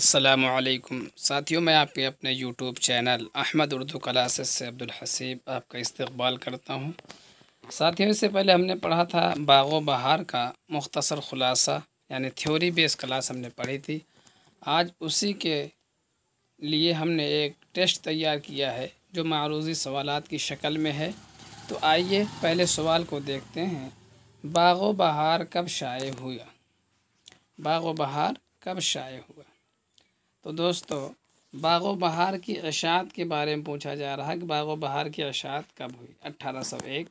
असलकुम साथियों मैं आपके अपने YouTube channel Ahmad Urdu classes से अब्दुल हसीब आपका इस्तकबाल करता हूँ साथियों इससे पहले हमने पढ़ा था बागो बहार का मुख्तसर ख़ुलासा यानी थ्योरी बेस क्लास हमने पढ़ी थी आज उसी के लिए हमने एक टेस्ट तैयार किया है जो मारूजी सवालत की शक्ल में है तो आइए पहले सवाल को देखते हैं बागो बहार कब शाये हुआ बागो बहार कब शाये हुआ तो दोस्तों बाग बहार की अशात के बारे में पूछा जा रहा है कि बाग बहार की अशात कब हुई अट्ठारह सौ एक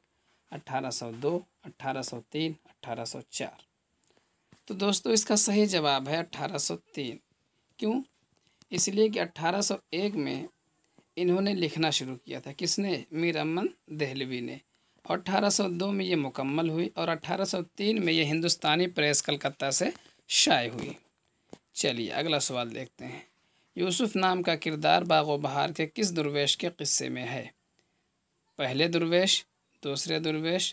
अट्ठारह सौ दो अट्ठारह सौ तीन अट्ठारह सौ चार तो दोस्तों इसका सही जवाब है अट्ठारह सौ तीन क्यों इसलिए कि अट्ठारह सौ एक में इन्होंने लिखना शुरू किया था किसने मीर अमन दहलवी ने और अट्ठारह सौ दो में ये मुकम्मल हुई और अट्ठारह सौ तीन में ये हिंदुस्तानी प्रेस कलकत्ता से शाये हुई चलिए अगला सवाल देखते हैं यूसुफ नाम का किरदार बाग बहार के किस दुर्वेश के किस्से में है पहले दुर्वेश दूसरे दुर्वेश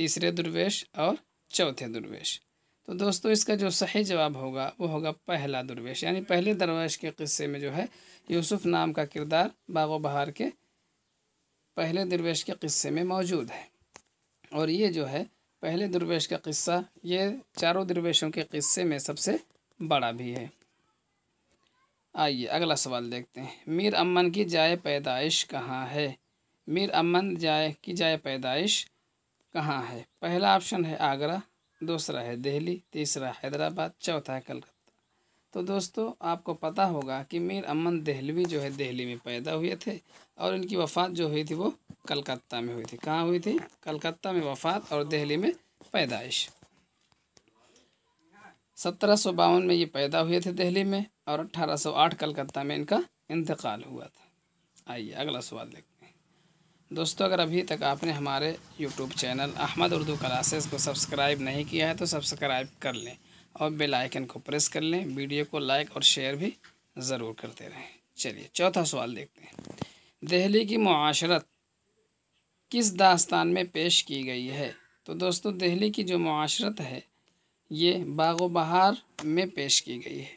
तीसरे दुर्वेश और चौथे दुर्वेश तो दोस्तों इसका जो सही जवाब होगा वो होगा पहला दुर्वेश यानी पहले दरवेश के किस्से में जो है यूसुफ नाम का किरदार बाग बहार के पहले दुर्वेश के किस्से में मौजूद है और ये जो है पहले दुर्वेश का किस्सा ये चारों दुर्वेशों के किस्से में सबसे बड़ा भी है आइए अगला सवाल देखते हैं मीर अमन की जाय पैदाइश कहाँ है मीर अमन जाए की जाय पैदाइश कहाँ है पहला ऑप्शन है आगरा दूसरा है दिल्ली तीसरा हैदराबाद चौथा है कलकत्ता तो दोस्तों आपको पता होगा कि मीर अमन दहलवी जो है दिल्ली में पैदा हुए थे और इनकी वफ़ात जो हुई थी वो कलकत्ता में हुई थी कहाँ हुई थी कलकत्ता में वफ़ात और दिल्ली में पैदाइश सत्रह सौ बावन में ये पैदा हुए थे दिल्ली में और अट्ठारह सौ आठ कलकत्ता में इनका इंतकाल हुआ था आइए अगला सवाल देखते हैं दोस्तों अगर अभी तक आपने हमारे YouTube channel Ahmad Urdu classes को सब्सक्राइब नहीं किया है तो सब्सक्राइब कर लें और बेल आइकन को प्रेस कर लें वीडियो को लाइक और शेयर भी ज़रूर करते रहें चलिए चौथा सवाल देखते हैं दिल्ली की माशरत किस दास्तान में पेश की गई है तो दोस्तों दिल्ली की जो माशरत है ये बाग बहार में पेश की गई है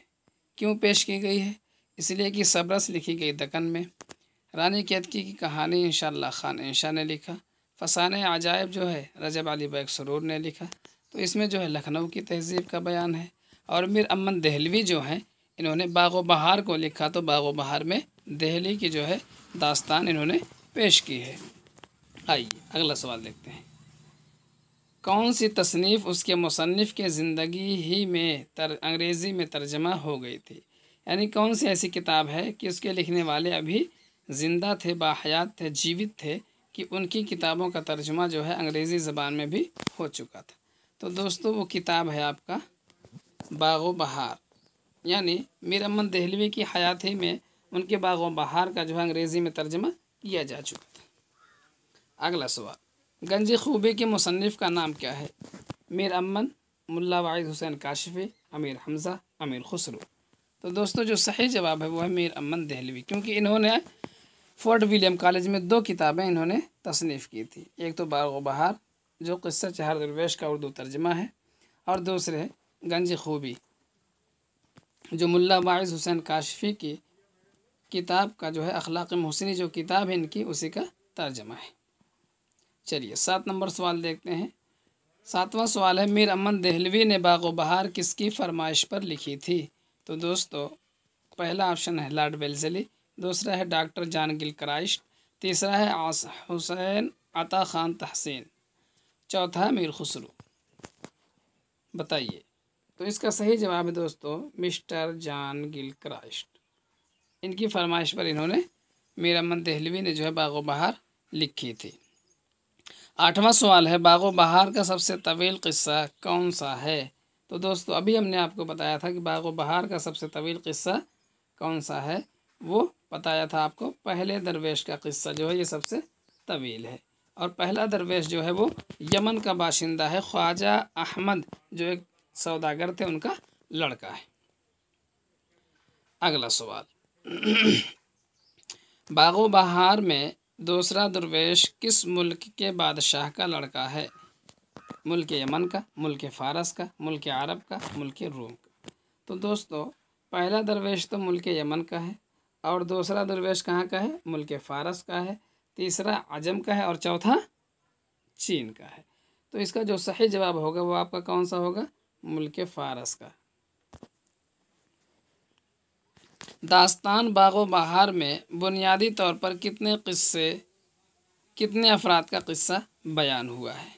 क्यों पेश की गई है इसलिए कि सबरस लिखी गई दकन में रानी कैदकी की कहानी इंशाल्लाह खान इंशा ने लिखा फसाने अजायब जो है रजब अली बैग सरूर ने लिखा तो इसमें जो है लखनऊ की तहजीब का बयान है और मीर अमन दहलवी जो हैं इन्होंने बाग बहार को लिखा तो बाग बहार में दहली की जो है दास्तान इन्होंने पेश की है आइए अगला सवाल देखते हैं कौन सी तसनीफ़ उसके मुसनफ़ के ज़िंदगी ही में तर अंग्रेज़ी में तर्जमा हो गई थी यानी कौन सी ऐसी किताब है कि उसके लिखने वाले अभी ज़िंदा थे बाहयात थे जीवित थे कि उनकी किताबों का तर्जुमा जो है अंग्रेज़ी ज़बान में भी हो चुका था तो दोस्तों वो किताब है आपका बागो बहार यानी मीर अमन दहलवी की हयात ही में उनके बागो बहार का जो है अंग्रेज़ी में तर्जमा किया जा चुका था अगला सवाल गंजी खूबे के मुसनफ़ का नाम क्या है मीर अमन मुल्ला वाइज हुसैन काशिफ़ अमीर हमज़ा अमीर खुसरो तो दोस्तों जो सही जवाब है वो है मीर अमन दहलवी क्योंकि इन्होंने फोर्ट विलियम कॉलेज में दो किताबें इन्होंने तसनीफ़ की थी एक तो बाग बहार जो किस्सा चहार दरवेश का उर्दू तर्जमा है और दूसरे है गंज खूबी जो मुल्ला वाइज हुसैन काशफी की किताब का जो है अखलाक महसनी जो किताब है इनकी उसी का तर्जमा है चलिए सात नंबर सवाल देखते हैं सातवां सवाल है मीर अमन दहलवी ने बाग बहार किसकी फरमाइश पर लिखी थी तो दोस्तों पहला ऑप्शन है लॉर्ड बेल्जली दूसरा है डॉक्टर जान गिल क्राइश तीसरा है आस हुसैन अता खान तहसीन चौथा है मीर खुसरू बताइए तो इसका सही जवाब है दोस्तों मिस्टर जान गिल क्राइस्ट इनकी फरमाइश पर इन्होंने मीर अमन दहलवी ने जो है बाग बहार लिखी थी आठवां सवाल है बागो बहार का सबसे तवील क़स्सा कौन सा है तो दोस्तों अभी हमने आपको बताया था कि बागो बहार का सबसे तवील क़स्सा कौन सा है वो बताया था आपको पहले दरवेश का क़स्सा जो है ये सबसे तवील है और पहला दरवेश जो है वो यमन का बाशिंदा है ख्वाजा अहमद जो एक सौदागर थे उनका लड़का है अगला सवाल बागो बहार में दूसरा दुर्वेश किस मुल्क के बादशाह का लड़का है मुल्क यमन का मुल्क फ़ारस का मुल्क अरब का मुल्क रोम का तो दोस्तों पहला दरवेश तो मुल्क यमन का है और दूसरा दरवेश कहाँ का है मुल्क फ़ारस का है तीसरा अजम का है और चौथा चीन का है तो इसका जो सही जवाब होगा वो आपका कौन सा होगा मुल्क फ़ारस का दास्तान बागो बहार में बुनियादी तौर पर कितने किस्से कितने अफराद का किस्सा बयान हुआ है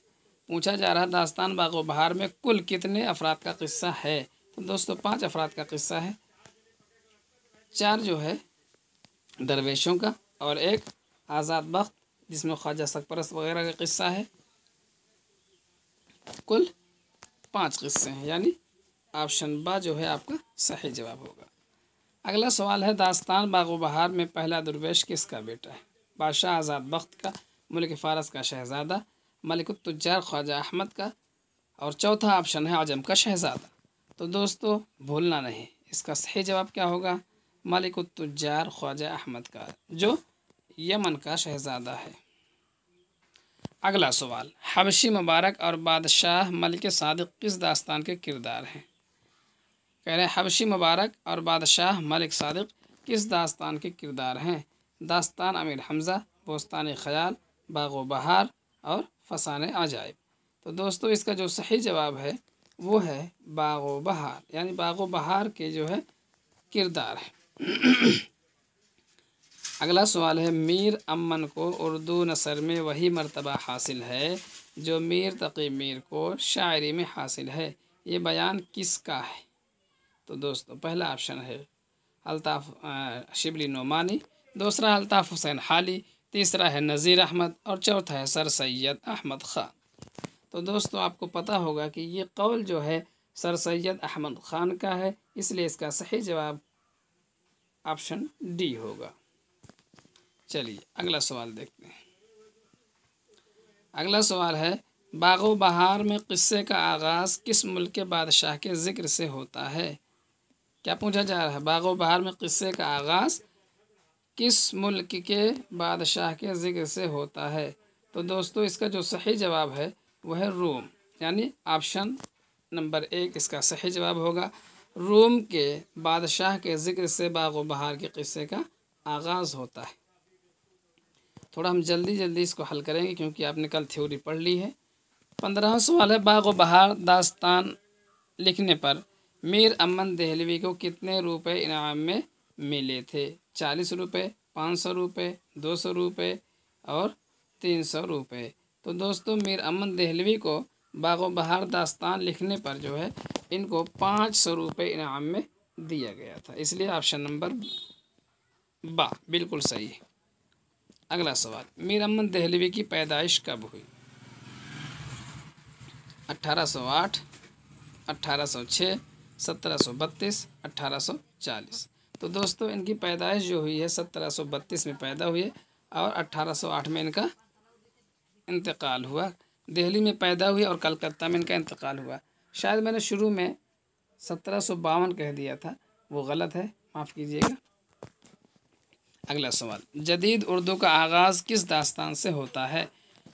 पूछा जा रहा है दास्तान बागो बहार में कुल कितने अफराद का किस्सा है तो दोस्तों पांच अफराद का किस्सा है चार जो है दरवेशों का और एक आज़ाद बख्त जिसमें ख्वाजा सकपरस वगैरह का किस्सा है कुल पांच किस्से हैं यानी ऑप्शन बा जो है आपका सही जवाब होगा अगला सवाल है दास्तान बागो बहार में पहला दुर्वेश किसका बेटा है बादशाह आज़ाद बख्त का मलिक फ़ारस का शहज़ादा मलिक तुजार ख्वाजा अहमद का और चौथा ऑप्शन है आजम का शहज़ादा तो दोस्तों भूलना नहीं इसका सही जवाब क्या होगा मलिक तुजार ख्वाजा अहमद का जो यमन का शहज़ादा है अगला सवाल हबशी मुबारक और बादशाह मलिक सदक किस दास्तान के किरदार हैं कह रहे हैं हबशी मुबारक और बादशाह मलिक सादिक किस दास्तान के किरदार हैं दास्तान अमीर हमज़ा बोस्तान ख्याल बाग बहार और फसान अजायब तो दोस्तों इसका जो सही जवाब है वो है बाग़ो बहार यानी बागो बहार के जो है किरदार है अगला सवाल है मीर अमन को उर्दू नसर में वही मर्तबा हासिल है जो मीर तकी मीर को शायरी में हासिल है ये बयान किसका है तो दोस्तों पहला ऑप्शन है अल्ताफ शिबली नोमानी दूसरा अल्ताफ़ हुसैन हाली तीसरा है नज़ीर अहमद और चौथा है सर सैयद अहमद ख़ान तो दोस्तों आपको पता होगा कि ये कौल जो है सर सैयद अहमद ख़ान का है इसलिए इसका सही जवाब ऑप्शन डी होगा चलिए अगला सवाल देखते हैं अगला सवाल है बागो बहार में किस्से का आगाज़ किस मुल्क के बादशाह के ज़िक्र से होता है क्या पूछा जा रहा है बाग बहार में किस्से का आगाज़ किस मुल्क के बादशाह के ज़िक्र से होता है तो दोस्तों इसका जो सही जवाब है वह है रोम यानी ऑप्शन नंबर एक इसका सही जवाब होगा रोम के बादशाह के ज़िक्र से बाग बहार के किस्से का आगाज़ होता है थोड़ा हम जल्दी जल्दी इसको हल करेंगे क्योंकि आपने कल थ्योरी पढ़ ली है पंद्रह सवाल है बाग बहार दास्तान लिखने पर मीर अमन दहलवी को कितने रुपए इनाम में मिले थे चालीस रुपये पाँच सौ रुपये दो सौ रुपये और तीन सौ रुपये तो दोस्तों मीर अमन दहलवी को बागो बहार दास्तान लिखने पर जो है इनको पाँच सौ रुपये इनाम में दिया गया था इसलिए ऑप्शन नंबर बा बिल्कुल सही है अगला सवाल मीर अमन दहलवी की पैदाइश कब हुई सौ आठ अट्ठारह सौ छः सत्रह सौ बत्तीस अट्ठारह सौ चालीस तो दोस्तों इनकी पैदाइश जो हुई है सत्रह सौ बत्तीस में पैदा हुए और अट्ठारह सौ आठ में इनका इंतकाल हुआ दिल्ली में पैदा हुए और कलकत्ता में इनका इंतकाल हुआ शायद मैंने शुरू में सत्रह सौ बावन कह दिया था वो गलत है माफ़ कीजिएगा अगला सवाल जदीद उर्दू का आगाज़ किस दास्तान से होता है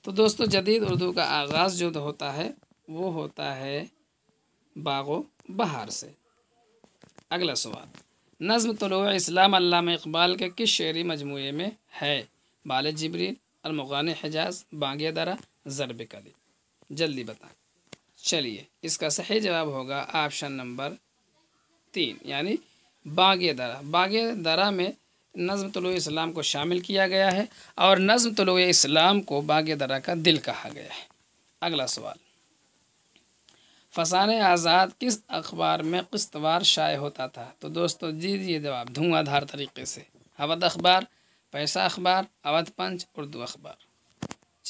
तो दोस्तों जदीद उर्दू का आगाज़ जो होता है वो होता है बागो बाहर से अगला सवाल नज़म तलो इस्लाम अल्लाह इकबाल के किस शेरी मजमू में है बाल जबरी अलमगान हजाज बांगे दरा ज़रब कली जल्दी बताएं चलिए इसका सही जवाब होगा ऑप्शन नंबर तीन यानी बागे दरा बागे दरा में नज़म तलो इस्लाम को शामिल किया गया है और नज़म तलो इस्लाम को बागे दरा का दिल कहा गया है अगला सवाल फसान आज़ाद किस अखबार में किस्तवार शाये होता था तो दोस्तों दीजिए जवाब धुआंधार तरीके से अवध अखबार पैसा अखबार अवध पंच उर्दू अखबार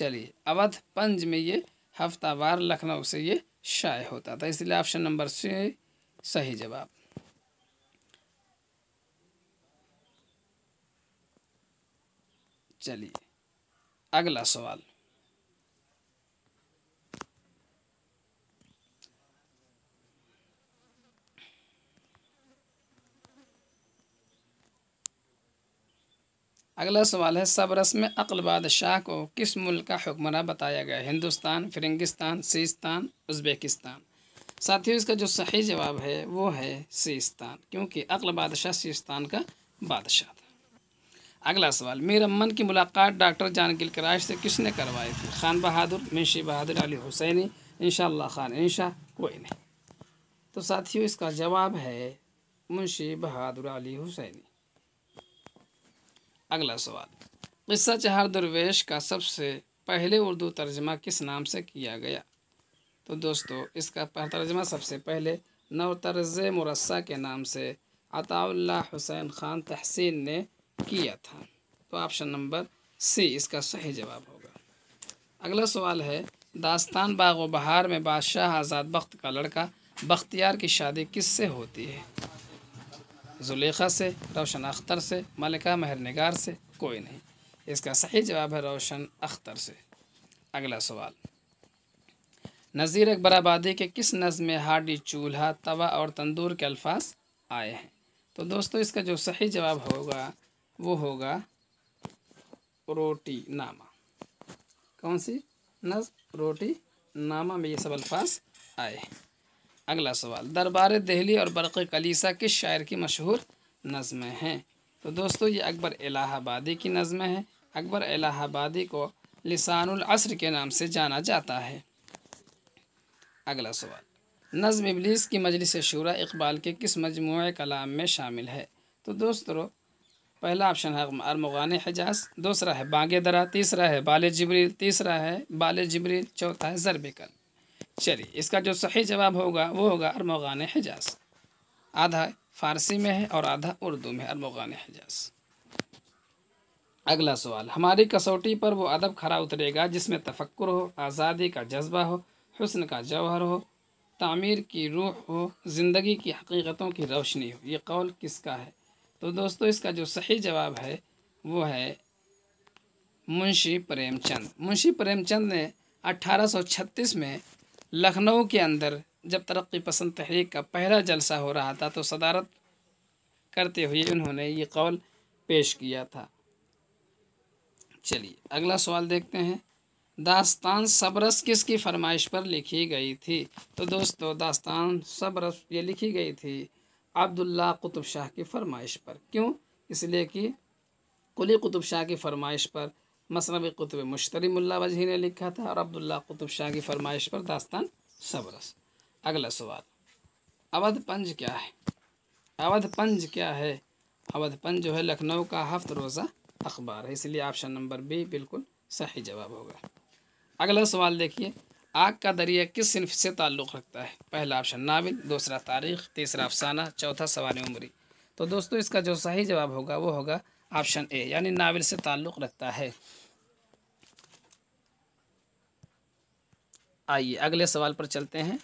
चलिए अवध पंच में ये हफ्तावार लखनऊ से ये शाये होता था इसलिए ऑप्शन नंबर से सही जवाब चलिए अगला सवाल अगला सवाल है सबरस में अकल बादशाह को किस मुल्क का हुक्मरान बताया गया हिंदुस्तान फिरंगिस्तान सिस्तान उज़्बेकिस्तान साथियों इसका जो सही जवाब है वो है सिस्तान क्योंकि अकल बादशाह सिस्तान का बादशाह था अगला सवाल मीर अमन की मुलाकात डॉक्टर जानकिल कराश से किसने करवाई थी खान बहादुर मुंशी बहादुर अली हुसैनी इन खान इन शाह कोई नहीं तो साथियों इसका जवाब है मुंशी बहादुर अली हुसैनी अगला सवाल क़स्सा चहार दरवेश का सबसे पहले उर्दू तर्जमा किस नाम से किया गया तो दोस्तों इसका तर्जमा सबसे पहले नव तर्ज मुरस्सा के नाम से अताउल्ला हुसैन ख़ान तहसीन ने किया था तो ऑप्शन नंबर सी इसका सही जवाब होगा अगला सवाल है दास्तान बाग बहार में बादशाह आज़ाद बख्त का लड़का बख्तियार की शादी किससे होती है जुलेखा से रोशन अख्तर से मलिका महर नगार से कोई नहीं इसका सही जवाब है रोशन अख्तर से अगला सवाल नज़ीर अकबर आबादी के किस नज़म में हाडी चूल्हा तवा और तंदूर के अल्फाज आए हैं तो दोस्तों इसका जो सही जवाब होगा वो होगा रोटी नामा कौन सी नज़ रोटी नामा में ये सब अल्फाज आए हैं अगला सवाल दरबार दहली और बरक़ कलीसा किस शायर की मशहूर नज़में हैं तो दोस्तों ये अकबर इलाहाबादी की नज़में हैं अकबर इलाहाबादी को लिसानसर के नाम से जाना जाता है अगला सवाल नज़म इबलीस की मजलिस शुरा इकबाल के किस मजमू कलाम में शामिल है तो दोस्तों पहला ऑप्शन है अरमगान हजाज दूसरा है बाग दरा तीसरा है बाल जबरील तीसरा है बाल जबरील चौथा है ज़रबिकल चलिए इसका जो सही जवाब होगा वो होगा अरमोगान हिजाज आधा फारसी में है और आधा उर्दू में अरमोगान हिजाज अगला सवाल हमारी कसौटी पर वो अदब खरा उतरेगा जिसमें तफक्र हो आज़ादी का जज्बा हो हुस्न का जौहर हो तामीर की रूह हो ज़िंदगी की हकीकतों की रोशनी हो ये कौल किसका है तो दोस्तों इसका जो सही जवाब है वो है मुंशी प्रेमचंद मुंशी प्रेमचंद ने 1836 में लखनऊ के अंदर जब तरक्की पसंद तहरीक का पहला जलसा हो रहा था तो सदारत करते हुए उन्होंने ये कौल पेश किया था चलिए अगला सवाल देखते हैं दास्तान सबरस किसकी फरमाइश पर लिखी गई थी तो दोस्तों दास्तान सबरस ये लिखी गई थी अब्दुल्ला कुतुब शाह की फरमाइश पर क्यों इसलिए कि कुली कुतुब शाह की फरमाइश पर मसनब कुतुब मुश्तरी मुल्ला वजही ने लिखा था और अब्दुल्ला कुतुब शाह की फरमाइश पर दास्तान सबरस अगला सवाल अवध पंज क्या है अवध पंज क्या है अवध पंज जो है लखनऊ का हफ्त रोज़ा अखबार है इसलिए ऑप्शन नंबर बी बिल्कुल सही जवाब होगा अगला सवाल देखिए आग का दरिया किस सिनफ से ताल्लुक़ रखता है पहला ऑप्शन नाविल दूसरा तारीख तीसरा अफसाना चौथा सवाल उम्री तो दोस्तों इसका जो सही जवाब होगा वो होगा ऑप्शन ए यानी नावल से ताल्लुक़ रखता है आइए अगले सवाल पर चलते हैं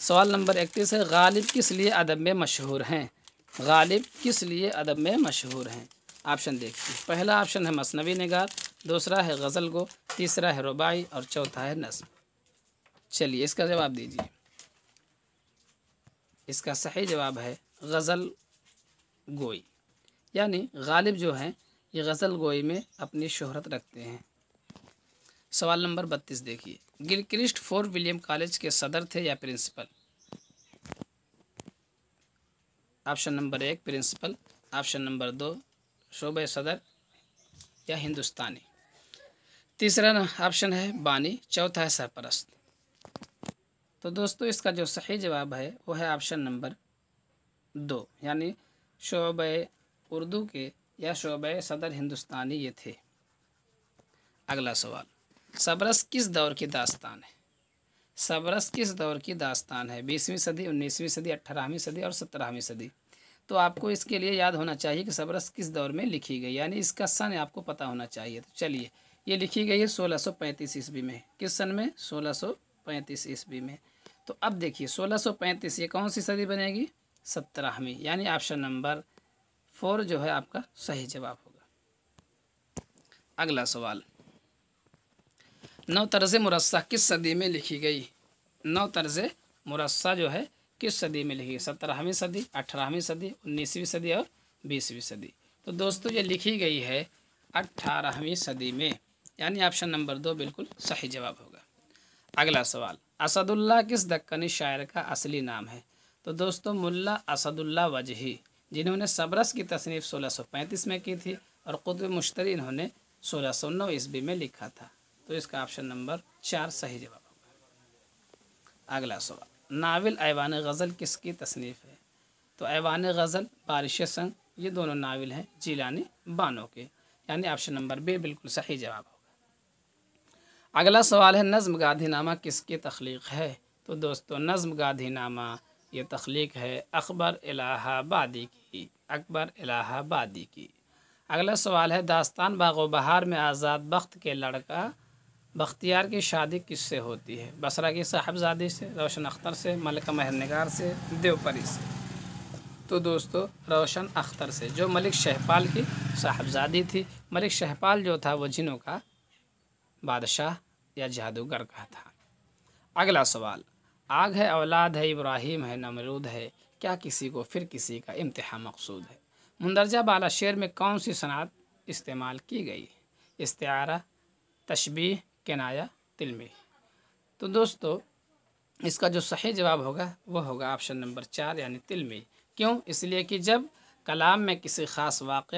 सवाल नंबर इकतीस है गालिब किस लिए अदब में मशहूर हैं गालिब किस लिए अदब में मशहूर हैं ऑप्शन देखिए पहला ऑप्शन है मसनवी नगार दूसरा है गज़ल गो तीसरा है रुबाई और चौथा है नस्म चलिए इसका जवाब दीजिए इसका सही जवाब है गज़ल गोई यानी गालिब जो हैं ये गज़ल गोई में अपनी शहरत रखते हैं सवाल नंबर बत्तीस देखिए गिलक्रिस्ट फोर विलियम कॉलेज के सदर थे या प्रिंसिपल ऑप्शन नंबर एक प्रिंसिपल ऑप्शन नंबर दो शोब सदर या हिंदुस्तानी तीसरा ऑप्शन है बानी चौथा है सरपरस्त तो दोस्तों इसका जो सही जवाब है वो है ऑप्शन नंबर दो यानी शोब उर्दू के या शोब सदर हिंदुस्तानी ये थे अगला सवाल सबरस किस दौर की दास्तान है सबरस किस दौर की दास्तान है बीसवीं सदी उन्नीसवीं सदी अट्ठारहवीं सदी और सत्रहवीं सदी तो आपको इसके लिए याद होना चाहिए कि सबरस किस दौर में लिखी गई यानी इसका सन आपको पता होना चाहिए तो चलिए ये लिखी गई है पैंतीस ईस्वी में किस सन में पैंतीस ईस्वी में तो अब देखिए पैंतीस ये कौन सी सदी बनेगी सत्रहवीं यानी ऑप्शन नंबर फोर जो है आपका सही जवाब होगा अगला सवाल नौ तर्ज मुरस्सा किस सदी में लिखी गई नौ तर्ज मुरस्सा जो है किस सदी में लिखी गई सत्रहवीं सदी अठारहवीं सदी उन्नीसवीं सदी और बीसवीं सदी तो दोस्तों ये लिखी गई है अठारहवीं सदी में यानी ऑप्शन नंबर दो बिल्कुल सही जवाब होगा अगला सवाल असदुल्ला किस दक्कनी शायर का असली नाम है तो दोस्तों मुल्ला असदुल्ला वजही जिन्होंने सबरस की तसनीफ़ 1635 में की थी और क़ुतब मुश्तरी इन्होंने सोलह सौ नौ ईस्वी में लिखा था तो इसका ऑप्शन नंबर चार सही जवाब होगा अगला सवाल नावल ऐवान गज़ल किसकी तसनीफ़ है तो ऐवान गज़ल बारिश संग ये दोनों नावल हैं जीलानी बानो के यानी ऑप्शन नंबर बी बिल्कुल सही जवाब होगा अगला सवाल है नज़म नामा किसकी तख्लीक है तो दोस्तों नज़म नामा ये तख्लीक है अकबर इलाहाबादी की अकबर इलाहाबादी की अगला सवाल है दास्तान बागो बहार में आज़ाद बख्त के लड़का बख्तियार की शादी किससे होती है बसरा की साहबजादी से रोशन अख्तर से मलिक महरनगार नगार से देवपरी से तो दोस्तों रोशन अख्तर से जो मलिक शहपाल की साहबजादी थी मलिक शहपाल जो था वो जिनों का बादशाह या जादूगर का था अगला सवाल आग है औलाद है इब्राहिम है नमरूद है क्या किसी को फिर किसी का इम्तहा मकसूद है मंदरजा बाला शेर में कौन सी सनात इस्तेमाल की गई इस्तारा तशबी केनाया तिलमी तो दोस्तों इसका जो सही जवाब होगा वह होगा ऑप्शन नंबर चार यानी तिलमी क्यों इसलिए कि जब कलाम में किसी ख़ास वाक़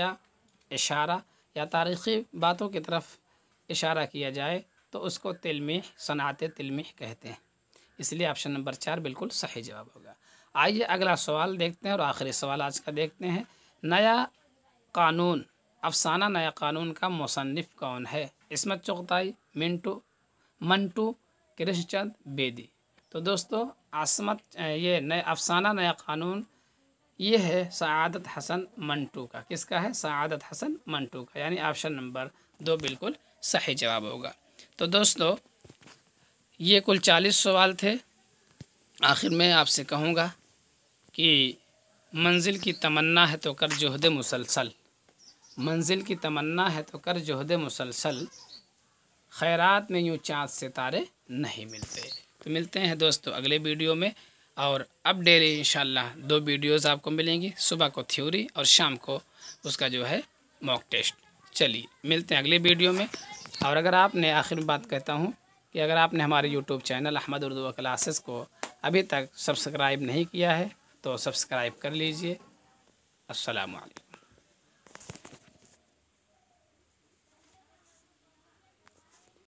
इशारा या तारीख़ी बातों की तरफ इशारा किया जाए तो उसको तिलमी सनात तिलमी कहते हैं इसलिए ऑप्शन नंबर चार बिल्कुल सही जवाब होगा आइए अगला सवाल देखते हैं और आखिरी सवाल आज का देखते हैं नया कानून अफसाना नया कानून का मुसनफ़ कौन है इसमत चुगताई मिंटू मंटू कृष्णचंद बेदी तो दोस्तों आसमत ये नए अफसाना नया कानून ये है सदत हसन मंटू का किसका है सदत हसन मंटू का यानी ऑप्शन नंबर दो बिल्कुल सही जवाब होगा तो दोस्तों ये कुल चालीस सवाल थे आखिर में आपसे कहूँगा कि मंजिल की तमन्ना है तो कर जोहद मुसलसल मंजिल की तमन्ना है तो कर जोहद मुसलसल खैरात में यूँ चाँद सितारे नहीं मिलते तो मिलते हैं दोस्तों अगले वीडियो में और अब डेली इंशाल्लाह दो वीडियोस आपको मिलेंगी सुबह को थ्योरी और शाम को उसका जो है मॉक टेस्ट चलिए मिलते हैं अगले वीडियो में और अगर आपने आखिर में बात कहता हूँ कि अगर आपने हमारे YouTube channel Ahmad Urdu classes को अभी तक सब्सक्राइब नहीं किया है तो सब्सक्राइब कर लीजिए असलकम